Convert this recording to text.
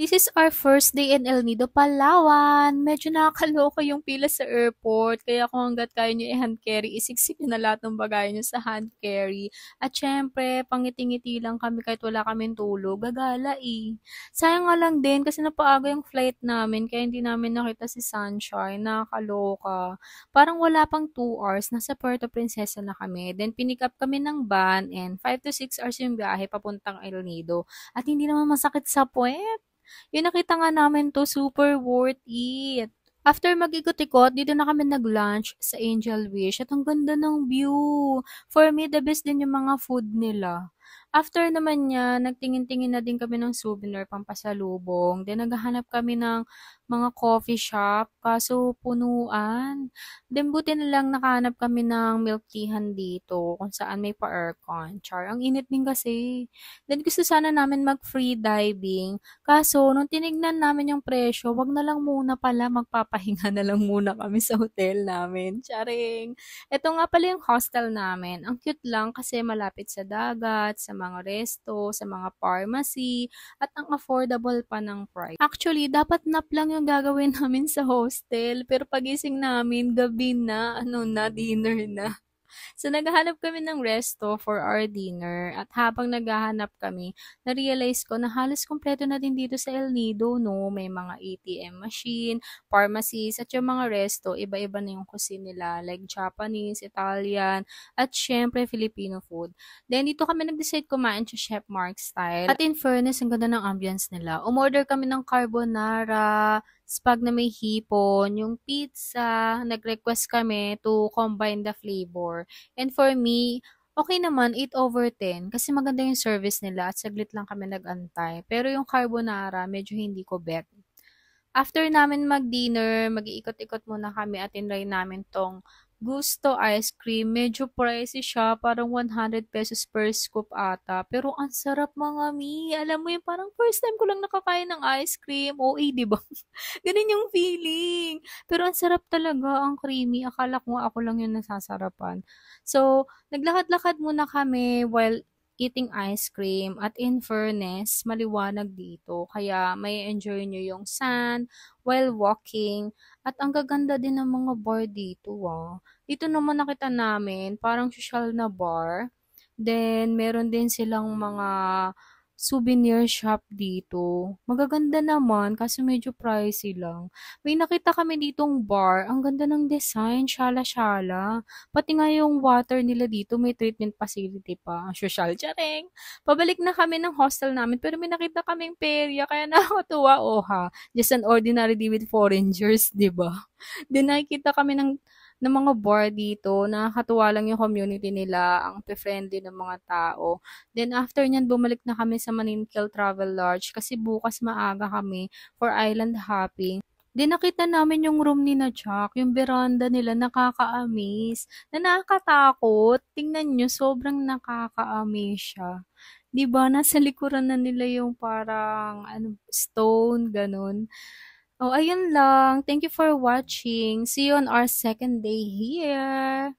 This is our first day in El Nido, Palawan. Medyo nakakaloko yung pila sa airport. Kaya kung hanggat kaya nyo i-hand carry, isiksik nyo na lahat ng bagay nyo sa hand carry. At syempre, pangiti-ngiti lang kami kahit wala kaming tulog. Gagala eh. Sayang nga lang din kasi napaaga yung flight namin kaya hindi namin nakita si Sunshine. Nakakaloka. Parang wala pang 2 hours. Nasa Puerto Princesa na kami. Then pinick up kami ng van and 5 to 6 hours yung biyahe papuntang El Nido. At hindi naman masakit sa puwet yung nakita nga namin to, super worth it. After mag-ikot-ikot, dito na kami nag-lunch sa Angel Wish at ang ganda ng view. For me, the best din yung mga food nila. After naman niya, nagtingin-tingin na din kami ng souvenir pampasalubong. Then naghahanap kami ng mga coffee shop, kaso punuan. Then buti na lang nakahanap kami ng milk teahan dito kung saan may pa-aircon. Char, ang init din kasi. Then gusto sana namin mag-free diving. Kaso, nung tinignan namin yung presyo, wag na lang muna pala, magpapahinga na lang muna kami sa hotel namin. Charing! Ito nga pala yung hostel namin. Ang cute lang kasi malapit sa dagat, sa mga resto, sa mga pharmacy, at ang affordable pa ng price. Actually, dapat nap lang yung gagawin namin sa hostel, pero pagising namin, gabi na, ano na, dinner na. So, naghahanap kami ng resto for our dinner. At habang naghahanap kami, na-realize ko na halos kompleto na din dito sa El Nido, no? May mga ATM machine, pharmacies, at yung mga resto, iba-iba na yung cuisine nila. Like Japanese, Italian, at syempre Filipino food. Then, dito kami nag-decide kumain sa Chef Mark style. At in fairness, ang ganda ng ambience nila. Umorder kami ng carbonara, spag na may hipon, yung pizza, nag-request kami to combine the flavor. And for me, okay naman, 8 over 10, kasi maganda yung service nila at saglit lang kami nag-antay. Pero yung carbonara, medyo hindi ko bet. After namin mag-dinner, mag-iikot-ikot muna kami at tinry namin tong gusto ice cream. Medyo pricey siya. Parang 100 pesos per scoop ata. Pero ang sarap mga mi. Alam mo yung parang first time ko lang nakakain ng ice cream. OA, di ba? Ganun yung feeling. Pero ang sarap talaga. Ang creamy. Akala ko ako lang yung nasasarapan. So, naglakad-lakad muna kami while eating ice cream. At in fairness, maliwanag dito. Kaya may enjoy nyo yung sun while walking. At ang gaganda din ng mga bar dito. Ah. Dito naman nakita namin, parang social na bar. Then, meron din silang mga souvenir shop dito. Magaganda naman kasi medyo pricey lang. May nakita kami ditong bar. Ang ganda ng design, shala-shala. Pati nga yung water nila dito, may treatment facility pa. social charing. Pabalik na kami ng hostel namin pero may nakita kaming perya kaya nakatuwa oha. Just an ordinary day with foreigners, 'di ba? Then nakikita kami ng ng mga bar dito. Nakakatuwa lang yung community nila, ang friendly ng mga tao. Then after nyan, bumalik na kami sa Maninkel Travel Lodge kasi bukas maaga kami for island hopping. Then nakita namin yung room ni na Chuck, yung veranda nila nakaka-amaze, na nakakatakot. Tingnan nyo, sobrang nakaka-amaze siya. 'Di ba? Nasa likuran na nila yung parang ano, stone ganun. Oh, ayun lang. Thank you for watching. See you on our second day here.